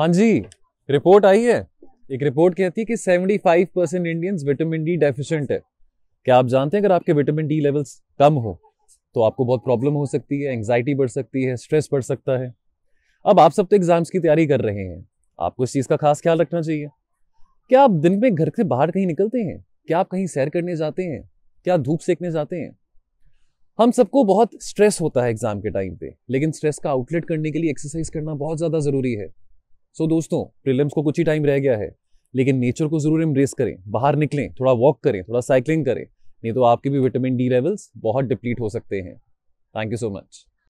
हाँ जी रिपोर्ट आई है एक रिपोर्ट कहती है कि 75 percent Indians vitamin D deficient है क्या आप जानते हैं अगर आपके विटामिन डी लेवल्स कम हो तो आपको बहुत प्रॉब्लम हो सकती है एंग्जाइटी बढ़ सकती है स्ट्रेस बढ़ सकता है अब आप सब तो एग्जाम्स की तैयारी कर रहे हैं आपको इस चीज़ का खास ख्याल रखना चाहिए क्या आप दिन में घर से बाहर कहीं निकलते हैं क्या आप कहीं सैर करने जाते हैं क्या धूप सेकने जाते हैं हम सबको बहुत स्ट्रेस होता है एग्जाम के टाइम पे लेकिन स्ट्रेस का आउटलेट करने के लिए एक्सरसाइज करना बहुत ज़्यादा ज़रूरी है सो so, दोस्तों प्रिलिम्स को कुछ ही टाइम रह गया है लेकिन नेचर को जरूर एम्ब्रेस करें बाहर निकलें थोड़ा वॉक करें थोड़ा साइकिलिंग करें नहीं तो आपके भी विटामिन डी लेवल्स बहुत डिप्लीट हो सकते हैं थैंक यू सो मच